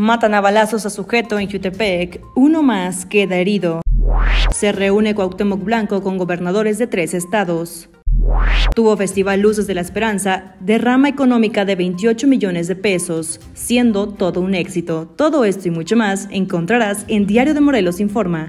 Matan a balazos a sujeto en Jutepec, uno más queda herido. Se reúne Cuauhtémoc Blanco con gobernadores de tres estados. Tuvo Festival Luces de la Esperanza, derrama económica de 28 millones de pesos, siendo todo un éxito. Todo esto y mucho más encontrarás en Diario de Morelos Informa.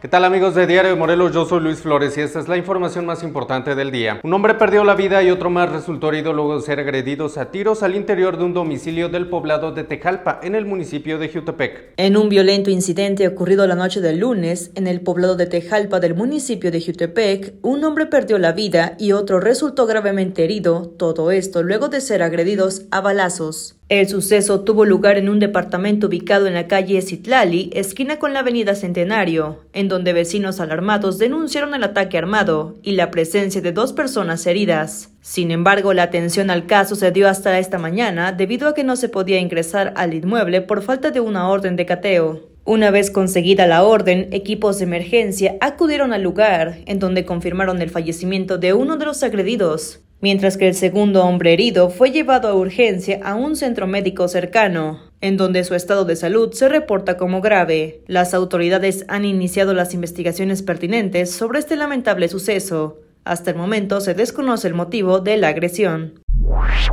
¿Qué tal amigos de Diario de Morelos? Yo soy Luis Flores y esta es la información más importante del día. Un hombre perdió la vida y otro más resultó herido luego de ser agredidos a tiros al interior de un domicilio del poblado de Tejalpa, en el municipio de Jutepec. En un violento incidente ocurrido la noche del lunes, en el poblado de Tejalpa del municipio de Jutepec, un hombre perdió la vida y otro resultó gravemente herido, todo esto luego de ser agredidos a balazos. El suceso tuvo lugar en un departamento ubicado en la calle Zitlali, esquina con la avenida Centenario, en donde vecinos alarmados denunciaron el ataque armado y la presencia de dos personas heridas. Sin embargo, la atención al caso se dio hasta esta mañana debido a que no se podía ingresar al inmueble por falta de una orden de cateo. Una vez conseguida la orden, equipos de emergencia acudieron al lugar, en donde confirmaron el fallecimiento de uno de los agredidos, mientras que el segundo hombre herido fue llevado a urgencia a un centro médico cercano en donde su estado de salud se reporta como grave. Las autoridades han iniciado las investigaciones pertinentes sobre este lamentable suceso. Hasta el momento se desconoce el motivo de la agresión.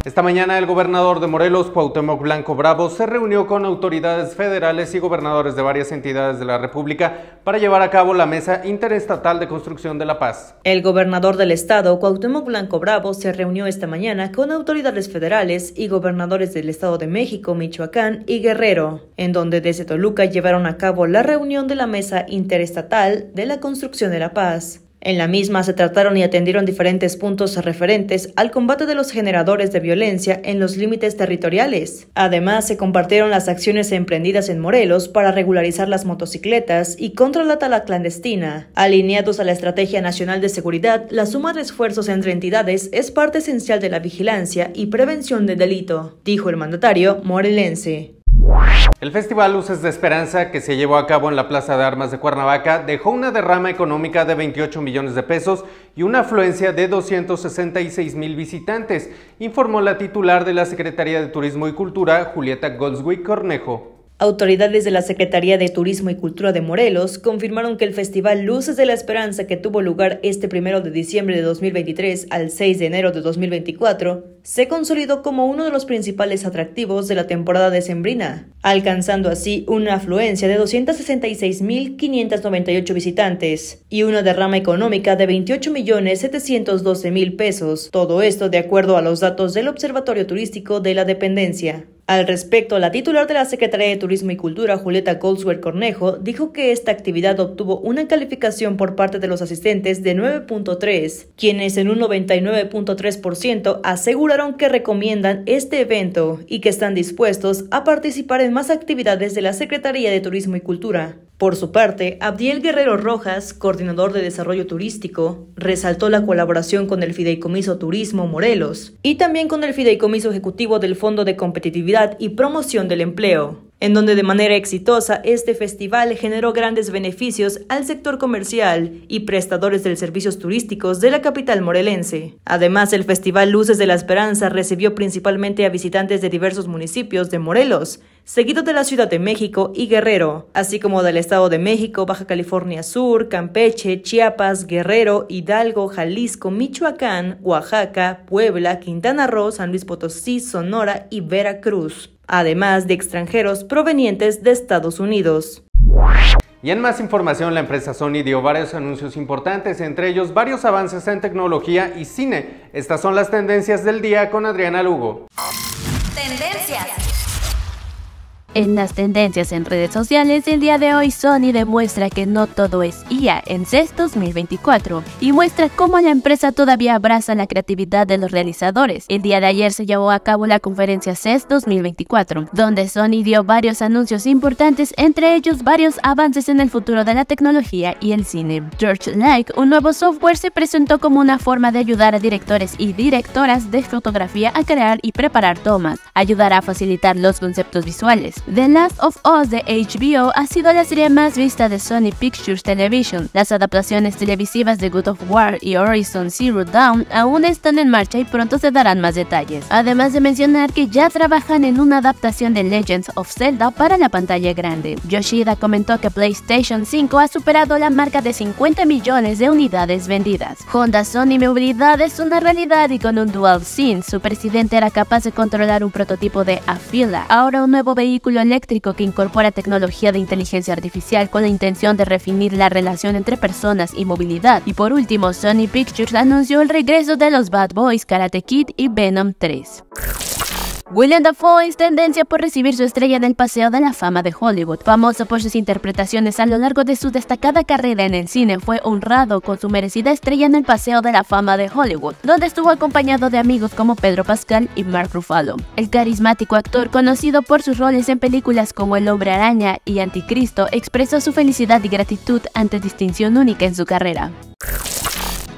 Esta mañana el gobernador de Morelos, Cuauhtémoc Blanco Bravo, se reunió con autoridades federales y gobernadores de varias entidades de la República para llevar a cabo la Mesa Interestatal de Construcción de la Paz. El gobernador del estado, Cuauhtémoc Blanco Bravo, se reunió esta mañana con autoridades federales y gobernadores del estado de México, Michoacán y Guerrero, en donde desde Toluca llevaron a cabo la reunión de la Mesa Interestatal de la Construcción de la Paz. En la misma se trataron y atendieron diferentes puntos referentes al combate de los generadores de violencia en los límites territoriales. Además, se compartieron las acciones emprendidas en Morelos para regularizar las motocicletas y contra la tala clandestina. Alineados a la Estrategia Nacional de Seguridad, la suma de esfuerzos entre entidades es parte esencial de la vigilancia y prevención de delito, dijo el mandatario morelense. El Festival Luces de Esperanza, que se llevó a cabo en la Plaza de Armas de Cuernavaca, dejó una derrama económica de 28 millones de pesos y una afluencia de 266 mil visitantes, informó la titular de la Secretaría de Turismo y Cultura, Julieta Goldswick Cornejo. Autoridades de la Secretaría de Turismo y Cultura de Morelos confirmaron que el Festival Luces de la Esperanza, que tuvo lugar este primero de diciembre de 2023 al 6 de enero de 2024, se consolidó como uno de los principales atractivos de la temporada decembrina, alcanzando así una afluencia de 266.598 visitantes y una derrama económica de 28.712.000 pesos, todo esto de acuerdo a los datos del Observatorio Turístico de la Dependencia. Al respecto, la titular de la Secretaría de Turismo y Cultura, Julieta Goldswell Cornejo, dijo que esta actividad obtuvo una calificación por parte de los asistentes de 9.3, quienes en un 99.3% aseguraron que recomiendan este evento y que están dispuestos a participar en más actividades de la Secretaría de Turismo y Cultura. Por su parte, Abdiel Guerrero Rojas, coordinador de desarrollo turístico, resaltó la colaboración con el Fideicomiso Turismo Morelos y también con el Fideicomiso Ejecutivo del Fondo de Competitividad y Promoción del Empleo, en donde de manera exitosa este festival generó grandes beneficios al sector comercial y prestadores de servicios turísticos de la capital morelense. Además, el Festival Luces de la Esperanza recibió principalmente a visitantes de diversos municipios de Morelos, seguido de la Ciudad de México y Guerrero, así como del Estado de México, Baja California Sur, Campeche, Chiapas, Guerrero, Hidalgo, Jalisco, Michoacán, Oaxaca, Puebla, Quintana Roo, San Luis Potosí, Sonora y Veracruz, además de extranjeros provenientes de Estados Unidos. Y en más información, la empresa Sony dio varios anuncios importantes, entre ellos varios avances en tecnología y cine. Estas son las tendencias del día con Adriana Lugo. Tendencias. En las tendencias en redes sociales, el día de hoy Sony demuestra que no todo es IA en CES 2024 y muestra cómo la empresa todavía abraza la creatividad de los realizadores. El día de ayer se llevó a cabo la conferencia CES 2024, donde Sony dio varios anuncios importantes, entre ellos varios avances en el futuro de la tecnología y el cine. George Like, un nuevo software, se presentó como una forma de ayudar a directores y directoras de fotografía a crear y preparar tomas, Ayudará a facilitar los conceptos visuales The Last of Us de HBO ha sido la serie más vista de Sony Pictures Television. Las adaptaciones televisivas de Good of War y Horizon Zero Dawn aún están en marcha y pronto se darán más detalles. Además de mencionar que ya trabajan en una adaptación de Legends of Zelda para la pantalla grande. Yoshida comentó que PlayStation 5 ha superado la marca de 50 millones de unidades vendidas. Honda Sony Movilidad es una realidad y con un Dual scene su presidente era capaz de controlar un prototipo de Afila, ahora un nuevo vehículo eléctrico que incorpora tecnología de inteligencia artificial con la intención de refinir la relación entre personas y movilidad. Y por último, Sony Pictures anunció el regreso de los Bad Boys, Karate Kid y Venom 3. William Dafoe tendencia por recibir su estrella en el Paseo de la Fama de Hollywood. Famoso por sus interpretaciones a lo largo de su destacada carrera en el cine, fue honrado con su merecida estrella en el Paseo de la Fama de Hollywood, donde estuvo acompañado de amigos como Pedro Pascal y Mark Ruffalo. El carismático actor, conocido por sus roles en películas como El Hombre Araña y Anticristo, expresó su felicidad y gratitud ante distinción única en su carrera.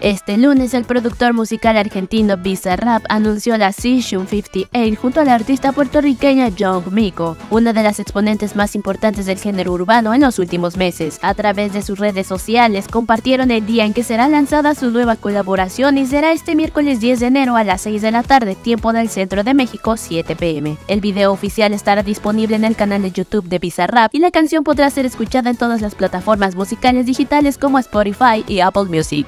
Este lunes, el productor musical argentino Bizarrap anunció la Session 58 junto a la artista puertorriqueña Young Miko, una de las exponentes más importantes del género urbano en los últimos meses. A través de sus redes sociales compartieron el día en que será lanzada su nueva colaboración y será este miércoles 10 de enero a las 6 de la tarde, tiempo del centro de México, 7 pm. El video oficial estará disponible en el canal de YouTube de Bizarrap y la canción podrá ser escuchada en todas las plataformas musicales digitales como Spotify y Apple Music.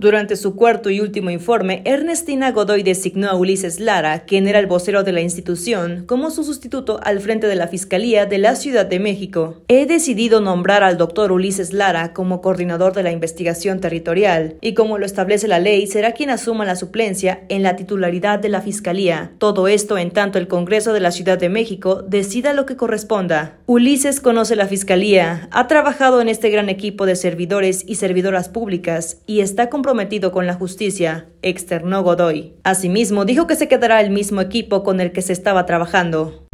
Durante su cuarto y último informe, Ernestina Godoy designó a Ulises Lara, quien era el vocero de la institución, como su sustituto al frente de la Fiscalía de la Ciudad de México. He decidido nombrar al doctor Ulises Lara como coordinador de la investigación territorial y como lo establece la ley, será quien asuma la suplencia en la titularidad de la Fiscalía. Todo esto en tanto el Congreso de la Ciudad de México decida lo que corresponda. Ulises conoce la Fiscalía, ha trabajado en este gran equipo de servidores y servidoras públicas y está comprometido prometido con la justicia, externó Godoy. Asimismo, dijo que se quedará el mismo equipo con el que se estaba trabajando.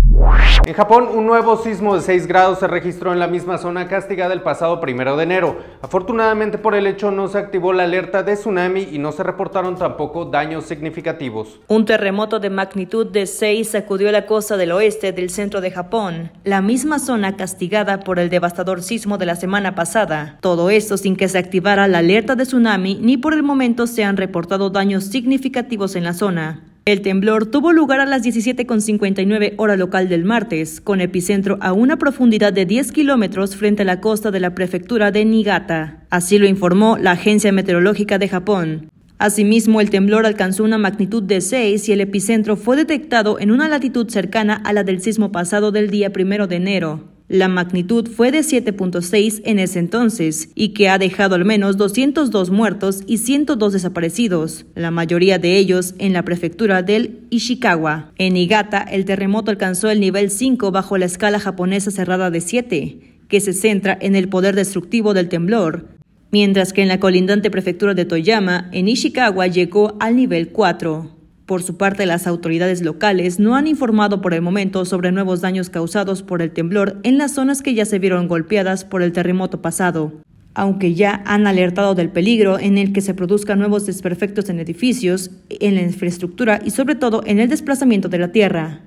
En Japón, un nuevo sismo de 6 grados se registró en la misma zona castigada el pasado primero de enero. Afortunadamente por el hecho no se activó la alerta de tsunami y no se reportaron tampoco daños significativos. Un terremoto de magnitud de 6 sacudió la costa del oeste del centro de Japón, la misma zona castigada por el devastador sismo de la semana pasada. Todo esto sin que se activara la alerta de tsunami ni por el momento se han reportado daños significativos en la zona. El temblor tuvo lugar a las 17.59 hora local del martes, con epicentro a una profundidad de 10 kilómetros frente a la costa de la prefectura de Niigata. Así lo informó la Agencia Meteorológica de Japón. Asimismo, el temblor alcanzó una magnitud de 6 y el epicentro fue detectado en una latitud cercana a la del sismo pasado del día 1 de enero. La magnitud fue de 7.6 en ese entonces y que ha dejado al menos 202 muertos y 102 desaparecidos, la mayoría de ellos en la prefectura del Ishikawa. En Igata, el terremoto alcanzó el nivel 5 bajo la escala japonesa cerrada de 7, que se centra en el poder destructivo del temblor, mientras que en la colindante prefectura de Toyama, en Ishikawa, llegó al nivel 4. Por su parte, las autoridades locales no han informado por el momento sobre nuevos daños causados por el temblor en las zonas que ya se vieron golpeadas por el terremoto pasado. Aunque ya han alertado del peligro en el que se produzcan nuevos desperfectos en edificios, en la infraestructura y sobre todo en el desplazamiento de la tierra.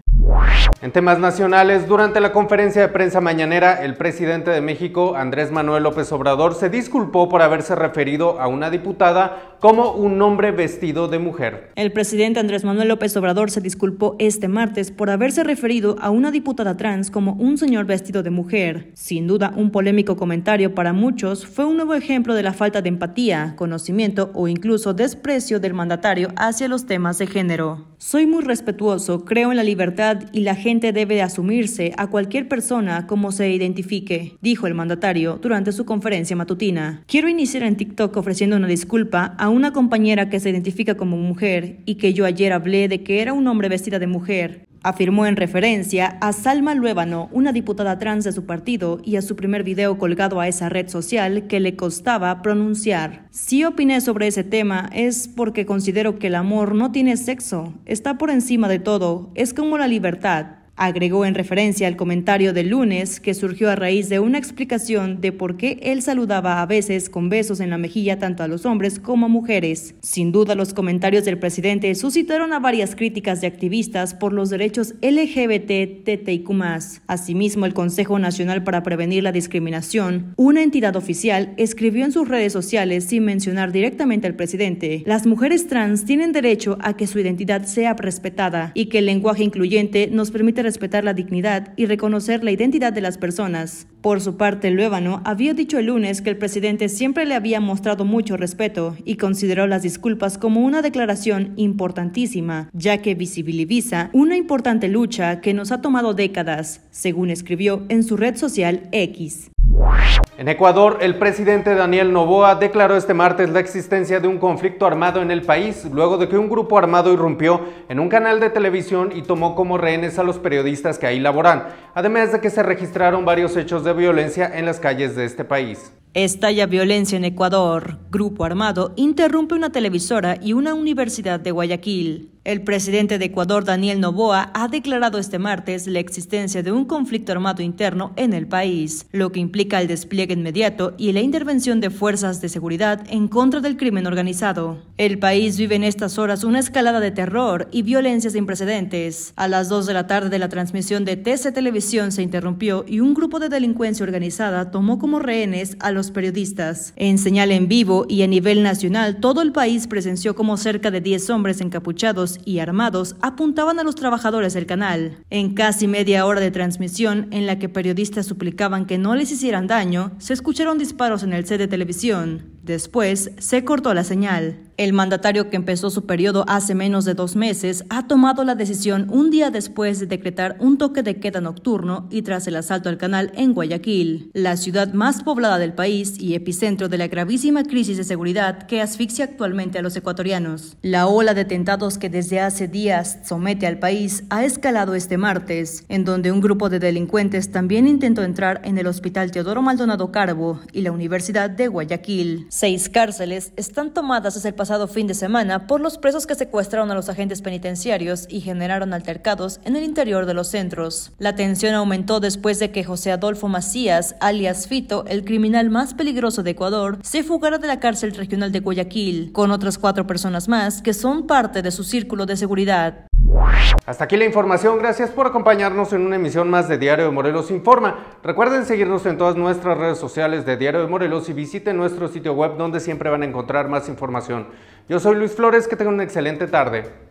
En temas nacionales, durante la conferencia de prensa mañanera, el presidente de México, Andrés Manuel López Obrador, se disculpó por haberse referido a una diputada como un hombre vestido de mujer. El presidente Andrés Manuel López Obrador se disculpó este martes por haberse referido a una diputada trans como un señor vestido de mujer. Sin duda, un polémico comentario para muchos fue un nuevo ejemplo de la falta de empatía, conocimiento o incluso desprecio del mandatario hacia los temas de género. Soy muy respetuoso, creo en la libertad y la gente debe asumirse a cualquier persona como se identifique, dijo el mandatario durante su conferencia matutina. Quiero iniciar en TikTok ofreciendo una disculpa a una compañera que se identifica como mujer y que yo ayer hablé de que era un hombre vestida de mujer afirmó en referencia a Salma Luébano, una diputada trans de su partido, y a su primer video colgado a esa red social que le costaba pronunciar. Si opiné sobre ese tema es porque considero que el amor no tiene sexo, está por encima de todo, es como la libertad, Agregó en referencia al comentario del lunes que surgió a raíz de una explicación de por qué él saludaba a veces con besos en la mejilla tanto a los hombres como a mujeres. Sin duda los comentarios del presidente suscitaron a varias críticas de activistas por los derechos LGBT, TTIQ+. Asimismo, el Consejo Nacional para Prevenir la Discriminación, una entidad oficial, escribió en sus redes sociales sin mencionar directamente al presidente, las mujeres trans tienen derecho a que su identidad sea respetada y que el lenguaje incluyente nos permite respetar la dignidad y reconocer la identidad de las personas. Por su parte, Luébano había dicho el lunes que el presidente siempre le había mostrado mucho respeto y consideró las disculpas como una declaración importantísima, ya que visibiliza una importante lucha que nos ha tomado décadas, según escribió en su red social X. En Ecuador, el presidente Daniel Novoa declaró este martes la existencia de un conflicto armado en el país, luego de que un grupo armado irrumpió en un canal de televisión y tomó como rehenes a los periodistas que ahí laboran, además de que se registraron varios hechos de violencia en las calles de este país. Estalla violencia en Ecuador. Grupo armado interrumpe una televisora y una universidad de Guayaquil. El presidente de Ecuador, Daniel Noboa, ha declarado este martes la existencia de un conflicto armado interno en el país, lo que implica el despliegue inmediato y la intervención de fuerzas de seguridad en contra del crimen organizado. El país vive en estas horas una escalada de terror y violencia sin precedentes. A las 2 de la tarde de la transmisión de TC Televisión se interrumpió y un grupo de delincuencia organizada tomó como rehenes a los periodistas. En señal en vivo y a nivel nacional, todo el país presenció como cerca de 10 hombres encapuchados y armados apuntaban a los trabajadores del canal. En casi media hora de transmisión, en la que periodistas suplicaban que no les hicieran daño, se escucharon disparos en el set de televisión. Después se cortó la señal. El mandatario que empezó su periodo hace menos de dos meses ha tomado la decisión un día después de decretar un toque de queda nocturno y tras el asalto al canal en Guayaquil, la ciudad más poblada del país y epicentro de la gravísima crisis de seguridad que asfixia actualmente a los ecuatorianos. La ola de tentados que desde hace días somete al país ha escalado este martes, en donde un grupo de delincuentes también intentó entrar en el Hospital Teodoro Maldonado Carbo y la Universidad de Guayaquil. Seis cárceles están tomadas desde el pasado fin de semana por los presos que secuestraron a los agentes penitenciarios y generaron altercados en el interior de los centros. La tensión aumentó después de que José Adolfo Macías, alias Fito, el criminal más peligroso de Ecuador, se fugara de la cárcel regional de Guayaquil, con otras cuatro personas más que son parte de su círculo de seguridad. Hasta aquí la información, gracias por acompañarnos en una emisión más de Diario de Morelos Informa. Recuerden seguirnos en todas nuestras redes sociales de Diario de Morelos y visiten nuestro sitio web donde siempre van a encontrar más información. Yo soy Luis Flores, que tengan una excelente tarde.